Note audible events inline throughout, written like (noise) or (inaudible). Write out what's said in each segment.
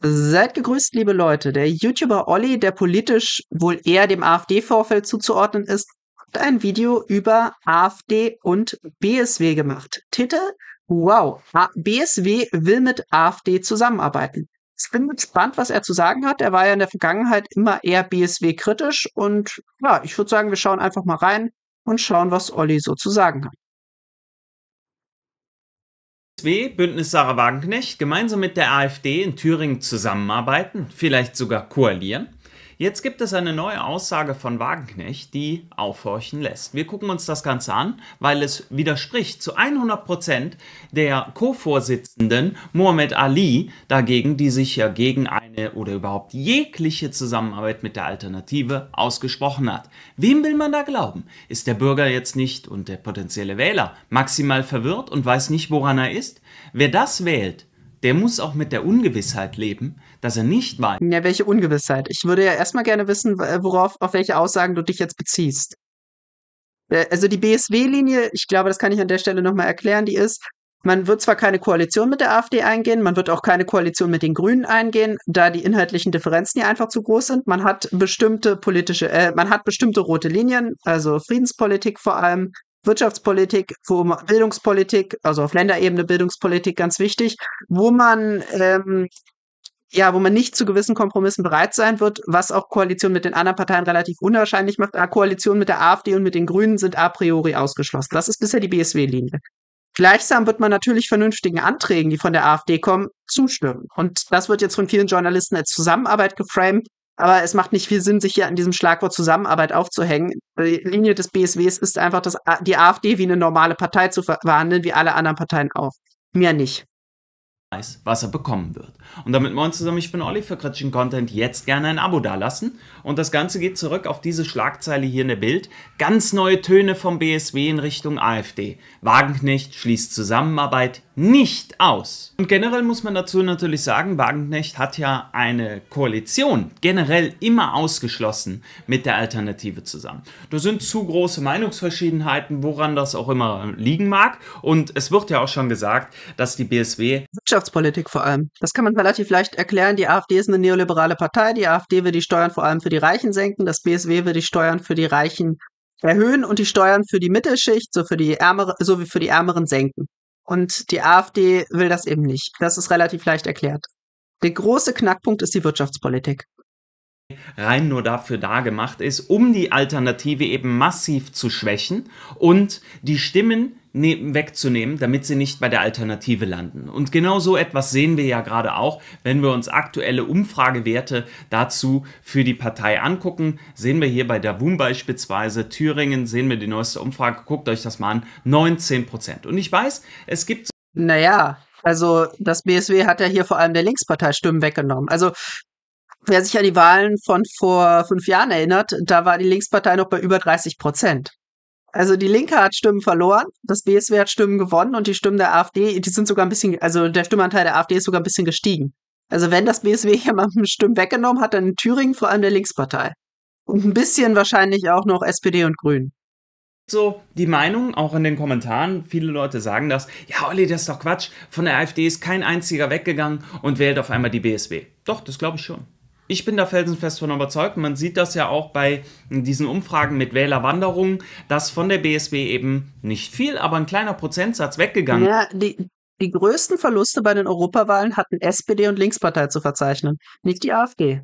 Seid gegrüßt, liebe Leute. Der YouTuber Olli, der politisch wohl eher dem AfD-Vorfeld zuzuordnen ist, hat ein Video über AfD und BSW gemacht. Titel? Wow, BSW will mit AfD zusammenarbeiten. Ich bin gespannt, was er zu sagen hat. Er war ja in der Vergangenheit immer eher BSW-kritisch und ja, ich würde sagen, wir schauen einfach mal rein und schauen, was Olli so zu sagen hat. SW, Bündnis Sarah Wagenknecht, gemeinsam mit der AfD in Thüringen zusammenarbeiten, vielleicht sogar koalieren? Jetzt gibt es eine neue Aussage von Wagenknecht, die aufhorchen lässt. Wir gucken uns das Ganze an, weil es widerspricht zu 100 Prozent der Co-Vorsitzenden Mohamed Ali dagegen, die sich ja gegen eine oder überhaupt jegliche Zusammenarbeit mit der Alternative ausgesprochen hat. Wem will man da glauben? Ist der Bürger jetzt nicht und der potenzielle Wähler maximal verwirrt und weiß nicht, woran er ist? Wer das wählt, der muss auch mit der Ungewissheit leben, dass er nicht weiß. Ja, welche Ungewissheit? Ich würde ja erstmal gerne wissen, worauf, auf welche Aussagen du dich jetzt beziehst. Äh, also die BSW-Linie, ich glaube, das kann ich an der Stelle nochmal erklären, die ist, man wird zwar keine Koalition mit der AfD eingehen, man wird auch keine Koalition mit den Grünen eingehen, da die inhaltlichen Differenzen ja einfach zu groß sind. Man hat bestimmte politische, äh, man hat bestimmte rote Linien, also Friedenspolitik vor allem, Wirtschaftspolitik, wo man Bildungspolitik, also auf Länderebene Bildungspolitik ganz wichtig, wo man ähm, ja, wo man nicht zu gewissen Kompromissen bereit sein wird, was auch Koalition mit den anderen Parteien relativ unwahrscheinlich macht. Ah, Koalition mit der AfD und mit den Grünen sind a priori ausgeschlossen. Das ist bisher die BSW-Linie. Gleichsam wird man natürlich vernünftigen Anträgen, die von der AfD kommen, zustimmen. Und das wird jetzt von vielen Journalisten als Zusammenarbeit geframed. Aber es macht nicht viel Sinn, sich hier an diesem Schlagwort Zusammenarbeit aufzuhängen. Die Linie des BSWs ist einfach, das, die AfD wie eine normale Partei zu verhandeln, wie alle anderen Parteien auch. Mehr nicht. Weiß, was er bekommen wird. Und damit moin zusammen, ich bin Olli für Kritischen Content. Jetzt gerne ein Abo dalassen. Und das Ganze geht zurück auf diese Schlagzeile hier in der Bild. Ganz neue Töne vom BSW in Richtung AfD. Wagenknecht schließt Zusammenarbeit nicht aus. Und generell muss man dazu natürlich sagen, Wagenknecht hat ja eine Koalition generell immer ausgeschlossen mit der Alternative zusammen. Da sind zu große Meinungsverschiedenheiten, woran das auch immer liegen mag. Und es wird ja auch schon gesagt, dass die BSW. Wirtschaftspolitik vor allem. Das kann man relativ leicht erklären. Die AfD ist eine neoliberale Partei. Die AfD will die Steuern vor allem für die Reichen senken. Das BSW will die Steuern für die Reichen erhöhen und die Steuern für die Mittelschicht so für die ärmere, sowie für die Ärmeren senken. Und die AfD will das eben nicht. Das ist relativ leicht erklärt. Der große Knackpunkt ist die Wirtschaftspolitik rein nur dafür da gemacht ist, um die Alternative eben massiv zu schwächen und die Stimmen ne-, wegzunehmen, damit sie nicht bei der Alternative landen. Und genau so etwas sehen wir ja gerade auch, wenn wir uns aktuelle Umfragewerte dazu für die Partei angucken. Sehen wir hier bei der WUM beispielsweise, Thüringen, sehen wir die neueste Umfrage, guckt euch das mal an, 19 Prozent. Und ich weiß, es gibt... Naja, also das BSW hat ja hier vor allem der Linkspartei Stimmen weggenommen. Also Wer sich an die Wahlen von vor fünf Jahren erinnert, da war die Linkspartei noch bei über 30 Prozent. Also die Linke hat Stimmen verloren, das BSW hat Stimmen gewonnen und die Stimmen der AfD, die sind sogar ein bisschen, also der Stimmanteil der AfD ist sogar ein bisschen gestiegen. Also wenn das BSW (laughs) jemanden Stimmen weggenommen hat, dann in Thüringen vor allem der Linkspartei. Und ein bisschen wahrscheinlich auch noch SPD und Grünen so die Meinung, auch in den Kommentaren. Viele Leute sagen das. Ja, Olli, das ist doch Quatsch. Von der AfD ist kein einziger weggegangen und wählt auf einmal die BSW. Doch, das glaube ich schon ich bin da felsenfest von überzeugt. Man sieht das ja auch bei diesen Umfragen mit Wählerwanderungen, dass von der BSW eben nicht viel, aber ein kleiner Prozentsatz weggegangen ist. Ja, die, die größten Verluste bei den Europawahlen hatten SPD und Linkspartei zu verzeichnen, nicht die AfD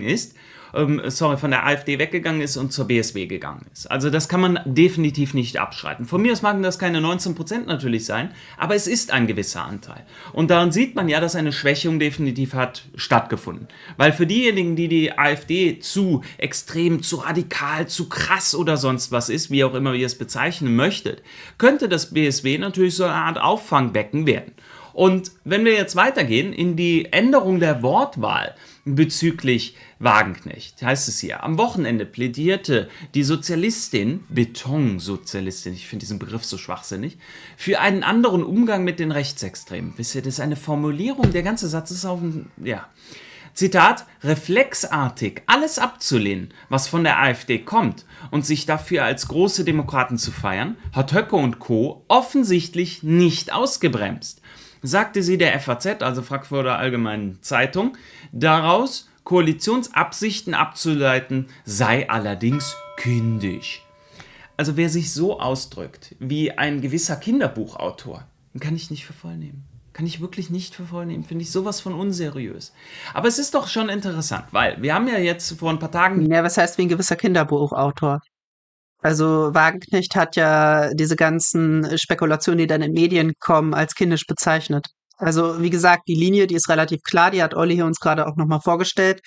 ist, ähm, sorry, von der AfD weggegangen ist und zur BSW gegangen ist. Also das kann man definitiv nicht abschreiten. Von mir aus mag das keine 19 Prozent natürlich sein, aber es ist ein gewisser Anteil. Und daran sieht man ja, dass eine Schwächung definitiv hat stattgefunden. Weil für diejenigen, die die AfD zu extrem, zu radikal, zu krass oder sonst was ist, wie auch immer ihr es bezeichnen möchtet, könnte das BSW natürlich so eine Art Auffangbecken werden. Und wenn wir jetzt weitergehen in die Änderung der Wortwahl, bezüglich Wagenknecht. Heißt es hier, am Wochenende plädierte die Sozialistin, Betonsozialistin, ich finde diesen Begriff so schwachsinnig, für einen anderen Umgang mit den Rechtsextremen. Wisst ihr, das ist eine Formulierung, der ganze Satz ist auf dem, ja. Zitat, reflexartig alles abzulehnen, was von der AfD kommt und sich dafür als große Demokraten zu feiern, hat Höcke und Co. offensichtlich nicht ausgebremst sagte sie der FAZ, also Frankfurter Allgemeinen Zeitung, daraus, Koalitionsabsichten abzuleiten sei allerdings kindisch. Also wer sich so ausdrückt wie ein gewisser Kinderbuchautor, kann ich nicht für voll nehmen. Kann ich wirklich nicht für voll nehmen. Finde ich sowas von unseriös. Aber es ist doch schon interessant, weil wir haben ja jetzt vor ein paar Tagen. Ja, was heißt wie ein gewisser Kinderbuchautor? Also Wagenknecht hat ja diese ganzen Spekulationen, die dann in Medien kommen, als kindisch bezeichnet. Also wie gesagt, die Linie, die ist relativ klar, die hat Olli hier uns gerade auch nochmal vorgestellt.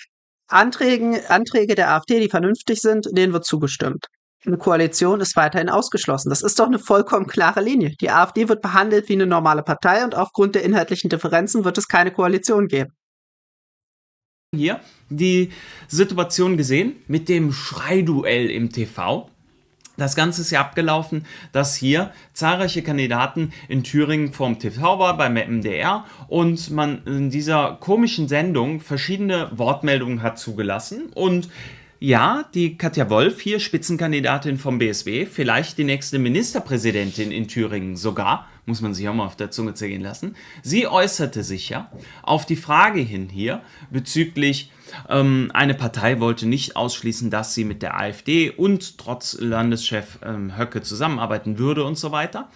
Anträgen, Anträge der AfD, die vernünftig sind, denen wird zugestimmt. Eine Koalition ist weiterhin ausgeschlossen. Das ist doch eine vollkommen klare Linie. Die AfD wird behandelt wie eine normale Partei und aufgrund der inhaltlichen Differenzen wird es keine Koalition geben hier die Situation gesehen mit dem Schreiduell im TV. Das Ganze ist ja abgelaufen, dass hier zahlreiche Kandidaten in Thüringen vorm TV war, beim MDR und man in dieser komischen Sendung verschiedene Wortmeldungen hat zugelassen und ja, die Katja Wolf hier, Spitzenkandidatin vom BSW, vielleicht die nächste Ministerpräsidentin in Thüringen sogar, muss man sich auch mal auf der Zunge zergehen lassen. Sie äußerte sich ja auf die Frage hin hier bezüglich ähm, eine Partei wollte nicht ausschließen, dass sie mit der AfD und trotz Landeschef ähm, Höcke zusammenarbeiten würde und so weiter.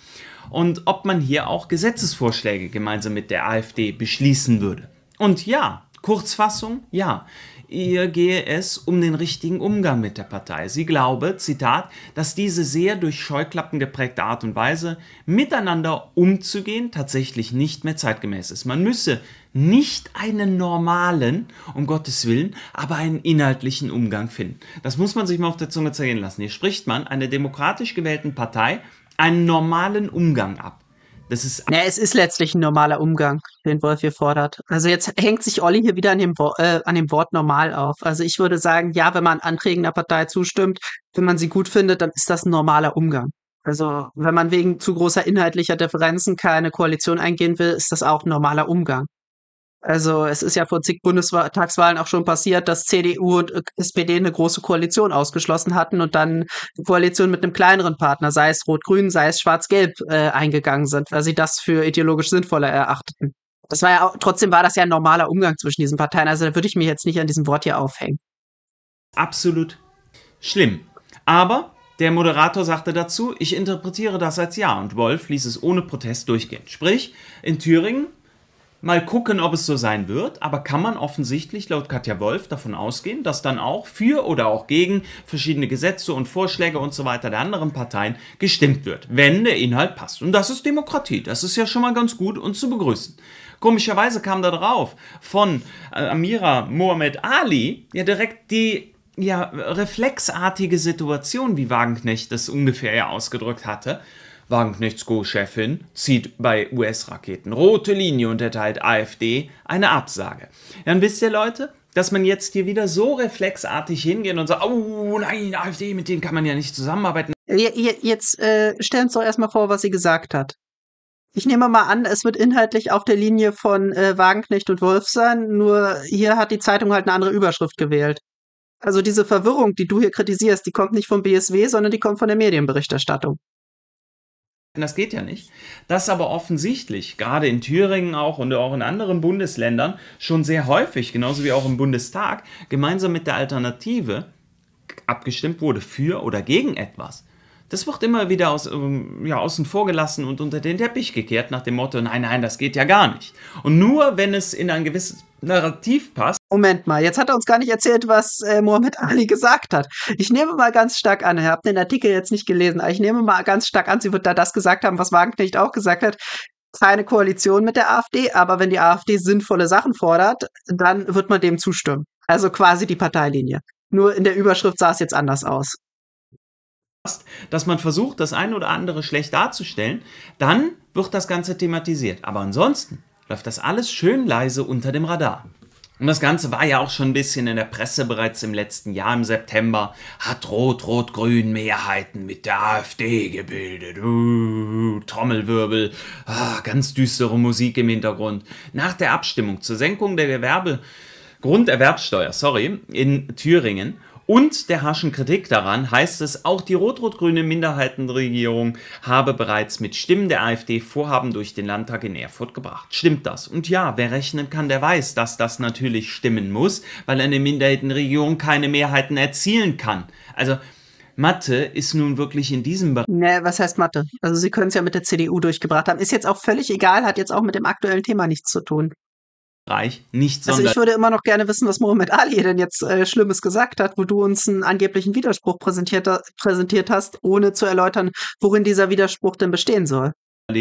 Und ob man hier auch Gesetzesvorschläge gemeinsam mit der AfD beschließen würde. Und ja, Kurzfassung, ja ihr gehe es um den richtigen Umgang mit der Partei. Sie glaube, Zitat, dass diese sehr durch Scheuklappen geprägte Art und Weise, miteinander umzugehen, tatsächlich nicht mehr zeitgemäß ist. Man müsse nicht einen normalen, um Gottes Willen, aber einen inhaltlichen Umgang finden. Das muss man sich mal auf der Zunge zergehen lassen. Hier spricht man einer demokratisch gewählten Partei einen normalen Umgang ab. Das ist. Ja, es ist letztlich ein normaler Umgang, den Wolf hier fordert. Also jetzt hängt sich Olli hier wieder an dem, äh, an dem Wort normal auf. Also ich würde sagen, ja, wenn man Anträgen der Partei zustimmt, wenn man sie gut findet, dann ist das ein normaler Umgang. Also wenn man wegen zu großer inhaltlicher Differenzen keine Koalition eingehen will, ist das auch ein normaler Umgang. Also es ist ja vor zig Bundestagswahlen auch schon passiert, dass CDU und äh, SPD eine große Koalition ausgeschlossen hatten und dann eine Koalition mit einem kleineren Partner, sei es Rot-Grün, sei es Schwarz-Gelb, äh, eingegangen sind, weil sie das für ideologisch sinnvoller erachteten. Das war ja auch, trotzdem war das ja ein normaler Umgang zwischen diesen Parteien. Also da würde ich mich jetzt nicht an diesem Wort hier aufhängen. Absolut schlimm. Aber der Moderator sagte dazu, ich interpretiere das als Ja und Wolf ließ es ohne Protest durchgehen. Sprich, in Thüringen Mal gucken, ob es so sein wird, aber kann man offensichtlich laut Katja Wolf davon ausgehen, dass dann auch für oder auch gegen verschiedene Gesetze und Vorschläge und so weiter der anderen Parteien gestimmt wird, wenn der Inhalt passt. Und das ist Demokratie, das ist ja schon mal ganz gut und zu begrüßen. Komischerweise kam da drauf von äh, Amira Mohamed Ali ja direkt die ja, reflexartige Situation, wie Wagenknecht das ungefähr ja ausgedrückt hatte, Wagenknechts go chefin zieht bei US-Raketen rote Linie und erteilt AfD eine Absage. Dann wisst ihr Leute, dass man jetzt hier wieder so reflexartig hingehen und sagt, oh nein, AfD, mit denen kann man ja nicht zusammenarbeiten. Jetzt äh, stellen uns doch erstmal vor, was sie gesagt hat. Ich nehme mal an, es wird inhaltlich auf der Linie von äh, Wagenknecht und Wolf sein, nur hier hat die Zeitung halt eine andere Überschrift gewählt. Also diese Verwirrung, die du hier kritisierst, die kommt nicht vom BSW, sondern die kommt von der Medienberichterstattung. Das geht ja nicht. Dass aber offensichtlich, gerade in Thüringen auch und auch in anderen Bundesländern, schon sehr häufig, genauso wie auch im Bundestag, gemeinsam mit der Alternative abgestimmt wurde für oder gegen etwas. Das wird immer wieder aus, ähm, ja, außen vor gelassen und unter den Teppich gekehrt, nach dem Motto: Nein, nein, das geht ja gar nicht. Und nur wenn es in ein gewisses Narrativ passt, Moment mal, jetzt hat er uns gar nicht erzählt, was äh, Mohammed Ali gesagt hat. Ich nehme mal ganz stark an, ich habe den Artikel jetzt nicht gelesen, aber ich nehme mal ganz stark an, sie wird da das gesagt haben, was Wagenknecht auch gesagt hat. Keine Koalition mit der AfD, aber wenn die AfD sinnvolle Sachen fordert, dann wird man dem zustimmen. Also quasi die Parteilinie. Nur in der Überschrift sah es jetzt anders aus. Dass man versucht, das eine oder andere schlecht darzustellen, dann wird das Ganze thematisiert. Aber ansonsten läuft das alles schön leise unter dem Radar. Und das Ganze war ja auch schon ein bisschen in der Presse bereits im letzten Jahr, im September, hat Rot-Rot-Grün Mehrheiten mit der AfD gebildet. Uh, Trommelwirbel, ah, ganz düstere Musik im Hintergrund. Nach der Abstimmung zur Senkung der Gewerbe Grunderwerbsteuer, sorry, in Thüringen und der harschen Kritik daran heißt es, auch die rot-rot-grüne Minderheitenregierung habe bereits mit Stimmen der AfD Vorhaben durch den Landtag in Erfurt gebracht. Stimmt das? Und ja, wer rechnen kann, der weiß, dass das natürlich stimmen muss, weil eine Minderheitenregierung keine Mehrheiten erzielen kann. Also Mathe ist nun wirklich in diesem Bereich. Nee, was heißt Mathe? Also sie können es ja mit der CDU durchgebracht haben. Ist jetzt auch völlig egal, hat jetzt auch mit dem aktuellen Thema nichts zu tun. Reich nicht sondern. Also ich würde immer noch gerne wissen, was Mohammed Ali denn jetzt äh, Schlimmes gesagt hat, wo du uns einen angeblichen Widerspruch präsentiert, präsentiert hast, ohne zu erläutern, worin dieser Widerspruch denn bestehen soll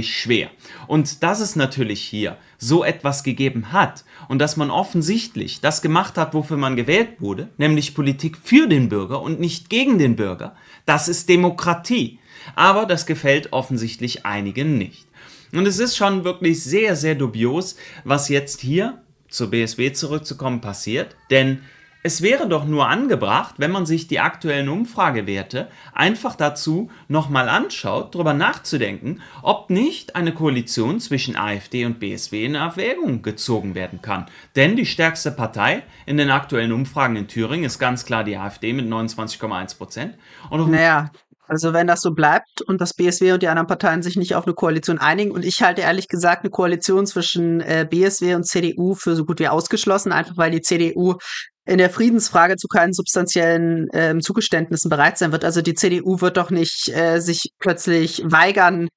schwer. Und dass es natürlich hier so etwas gegeben hat und dass man offensichtlich das gemacht hat, wofür man gewählt wurde, nämlich Politik für den Bürger und nicht gegen den Bürger, das ist Demokratie. Aber das gefällt offensichtlich einigen nicht. Und es ist schon wirklich sehr, sehr dubios, was jetzt hier, zur BSW zurückzukommen, passiert. Denn es wäre doch nur angebracht, wenn man sich die aktuellen Umfragewerte einfach dazu nochmal anschaut, darüber nachzudenken, ob nicht eine Koalition zwischen AfD und BSW in Erwägung gezogen werden kann. Denn die stärkste Partei in den aktuellen Umfragen in Thüringen ist ganz klar die AfD mit 29,1 Prozent. naja, also wenn das so bleibt und das BSW und die anderen Parteien sich nicht auf eine Koalition einigen und ich halte ehrlich gesagt eine Koalition zwischen äh, BSW und CDU für so gut wie ausgeschlossen, einfach weil die CDU in der Friedensfrage zu keinen substanziellen äh, Zugeständnissen bereit sein wird. Also die CDU wird doch nicht äh, sich plötzlich weigern,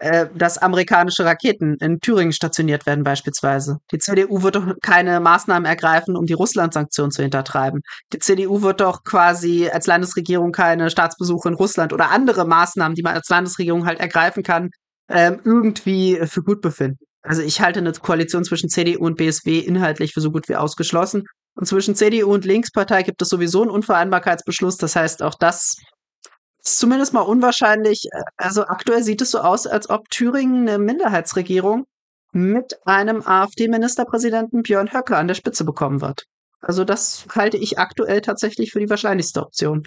äh, dass amerikanische Raketen in Thüringen stationiert werden beispielsweise. Die CDU wird doch keine Maßnahmen ergreifen, um die Russland-Sanktionen zu hintertreiben. Die CDU wird doch quasi als Landesregierung keine Staatsbesuche in Russland oder andere Maßnahmen, die man als Landesregierung halt ergreifen kann, ähm, irgendwie für gut befinden. Also ich halte eine Koalition zwischen CDU und BSW inhaltlich für so gut wie ausgeschlossen. Und zwischen CDU und Linkspartei gibt es sowieso einen Unvereinbarkeitsbeschluss. Das heißt, auch das ist zumindest mal unwahrscheinlich. Äh, also aktuell sieht es so aus, als ob Thüringen eine Minderheitsregierung mit einem AfD-Ministerpräsidenten Björn Höcke an der Spitze bekommen wird. Also das halte ich aktuell tatsächlich für die wahrscheinlichste Option.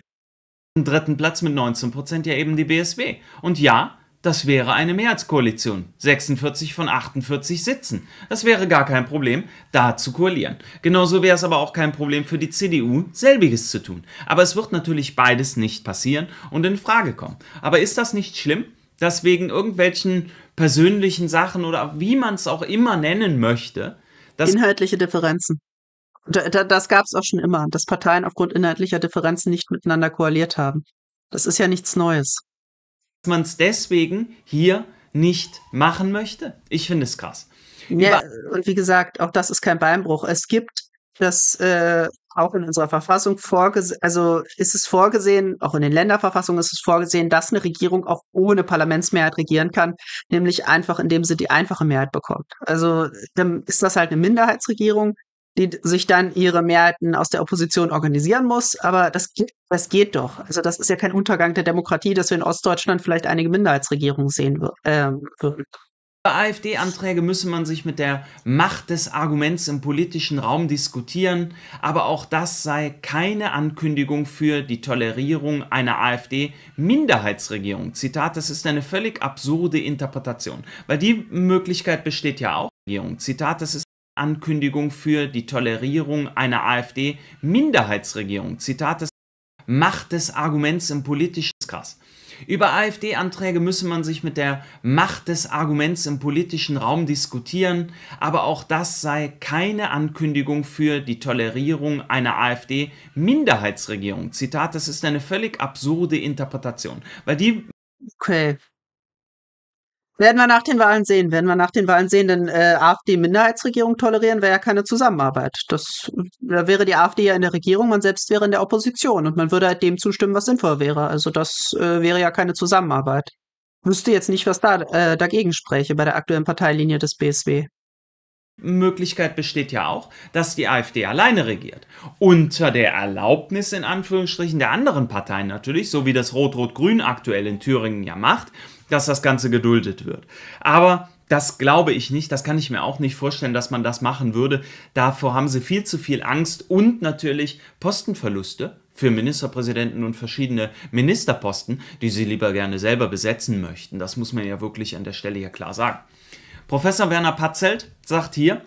Dritten Platz mit 19 Prozent ja eben die BSW. Und ja, das wäre eine Mehrheitskoalition. 46 von 48 Sitzen. Das wäre gar kein Problem, da zu koalieren. Genauso wäre es aber auch kein Problem für die CDU, selbiges zu tun. Aber es wird natürlich beides nicht passieren und in Frage kommen. Aber ist das nicht schlimm? dass wegen irgendwelchen persönlichen Sachen oder wie man es auch immer nennen möchte. dass Inhaltliche Differenzen. Das gab es auch schon immer, dass Parteien aufgrund inhaltlicher Differenzen nicht miteinander koaliert haben. Das ist ja nichts Neues man es deswegen hier nicht machen möchte. Ich finde es krass. Ja, und wie gesagt, auch das ist kein Beinbruch. Es gibt das äh, auch in unserer Verfassung vorgesehen, also ist es vorgesehen, auch in den Länderverfassungen ist es vorgesehen, dass eine Regierung auch ohne Parlamentsmehrheit regieren kann, nämlich einfach, indem sie die einfache Mehrheit bekommt. Also dann ist das halt eine Minderheitsregierung, die sich dann ihre Mehrheiten aus der Opposition organisieren muss. Aber das geht, das geht doch. Also das ist ja kein Untergang der Demokratie, dass wir in Ostdeutschland vielleicht einige Minderheitsregierungen sehen äh, würden. Bei AfD-Anträge müsse man sich mit der Macht des Arguments im politischen Raum diskutieren, aber auch das sei keine Ankündigung für die Tolerierung einer AfD-Minderheitsregierung. Zitat, das ist eine völlig absurde Interpretation, weil die Möglichkeit besteht ja auch. Zitat, das ist Ankündigung für die Tolerierung einer AfD-Minderheitsregierung. Zitat des Macht des Arguments im politischen krass. Über AfD-Anträge müsse man sich mit der Macht des Arguments im politischen Raum diskutieren, aber auch das sei keine Ankündigung für die Tolerierung einer AfD-Minderheitsregierung. Zitat, das ist eine völlig absurde Interpretation, weil die okay. Werden wir nach den Wahlen sehen. Werden wir nach den Wahlen sehen, denn äh, AfD-Minderheitsregierung tolerieren wäre ja keine Zusammenarbeit. Das, da wäre die AfD ja in der Regierung, man selbst wäre in der Opposition und man würde halt dem zustimmen, was sinnvoll wäre. Also das äh, wäre ja keine Zusammenarbeit. Wüsste jetzt nicht, was da äh, dagegen spräche bei der aktuellen Parteilinie des BSW. Möglichkeit besteht ja auch, dass die AfD alleine regiert. Unter der Erlaubnis in Anführungsstrichen der anderen Parteien natürlich, so wie das Rot-Rot-Grün aktuell in Thüringen ja macht, dass das Ganze geduldet wird. Aber das glaube ich nicht, das kann ich mir auch nicht vorstellen, dass man das machen würde. Davor haben sie viel zu viel Angst und natürlich Postenverluste für Ministerpräsidenten und verschiedene Ministerposten, die sie lieber gerne selber besetzen möchten. Das muss man ja wirklich an der Stelle hier klar sagen. Professor Werner Patzelt sagt hier,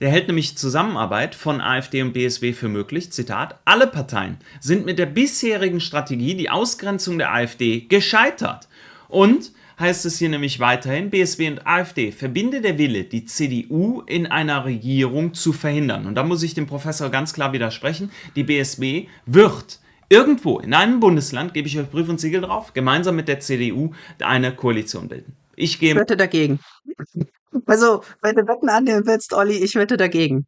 der hält nämlich Zusammenarbeit von AfD und BSW für möglich. Zitat: Alle Parteien sind mit der bisherigen Strategie die Ausgrenzung der AfD gescheitert. Und heißt es hier nämlich weiterhin, BSW und AfD verbinde der Wille, die CDU in einer Regierung zu verhindern. Und da muss ich dem Professor ganz klar widersprechen, die BSB wird irgendwo in einem Bundesland, gebe ich euch Brief und Siegel drauf, gemeinsam mit der CDU eine Koalition bilden. Ich gehe. Wette dagegen. Also, wenn du Wetten annehmen willst, Olli, ich wette dagegen.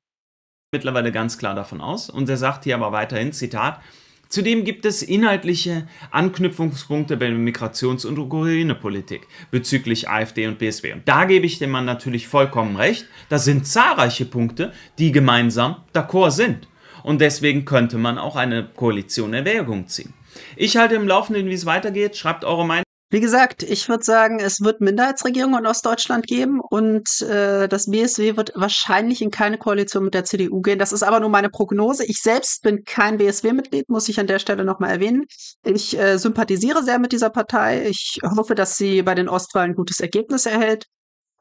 Mittlerweile ganz klar davon aus. Und er sagt hier aber weiterhin, Zitat, Zudem gibt es inhaltliche Anknüpfungspunkte bei der Migrations- und Ukraine-Politik bezüglich AfD und BSW. Und da gebe ich dem Mann natürlich vollkommen recht. Da sind zahlreiche Punkte, die gemeinsam d'accord sind. Und deswegen könnte man auch eine Koalition in Erwägung ziehen. Ich halte im Laufenden, wie es weitergeht. Schreibt eure Meinung. Wie gesagt, ich würde sagen, es wird Minderheitsregierungen in Ostdeutschland geben und äh, das BSW wird wahrscheinlich in keine Koalition mit der CDU gehen. Das ist aber nur meine Prognose. Ich selbst bin kein BSW-Mitglied, muss ich an der Stelle nochmal erwähnen. Ich äh, sympathisiere sehr mit dieser Partei. Ich hoffe, dass sie bei den Ostwahlen ein gutes Ergebnis erhält.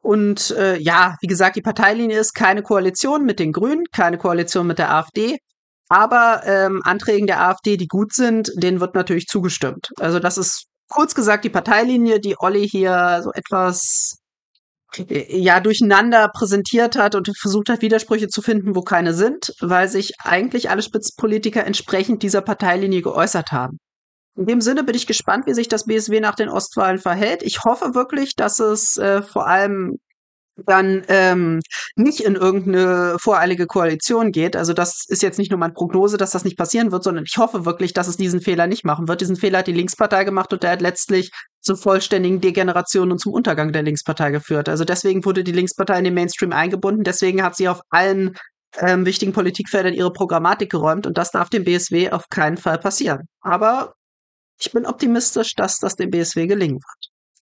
Und äh, ja, wie gesagt, die Parteilinie ist keine Koalition mit den Grünen, keine Koalition mit der AfD. Aber ähm, Anträgen der AfD, die gut sind, denen wird natürlich zugestimmt. Also das ist kurz gesagt die Parteilinie, die Olli hier so etwas ja durcheinander präsentiert hat und versucht hat, Widersprüche zu finden, wo keine sind, weil sich eigentlich alle Spitzpolitiker entsprechend dieser Parteilinie geäußert haben. In dem Sinne bin ich gespannt, wie sich das BSW nach den Ostwahlen verhält. Ich hoffe wirklich, dass es äh, vor allem dann ähm, nicht in irgendeine voreilige Koalition geht. Also das ist jetzt nicht nur meine Prognose, dass das nicht passieren wird, sondern ich hoffe wirklich, dass es diesen Fehler nicht machen wird. Diesen Fehler hat die Linkspartei gemacht und der hat letztlich zur vollständigen Degeneration und zum Untergang der Linkspartei geführt. Also deswegen wurde die Linkspartei in den Mainstream eingebunden, deswegen hat sie auf allen ähm, wichtigen Politikfeldern ihre Programmatik geräumt und das darf dem BSW auf keinen Fall passieren. Aber ich bin optimistisch, dass das dem BSW gelingen wird.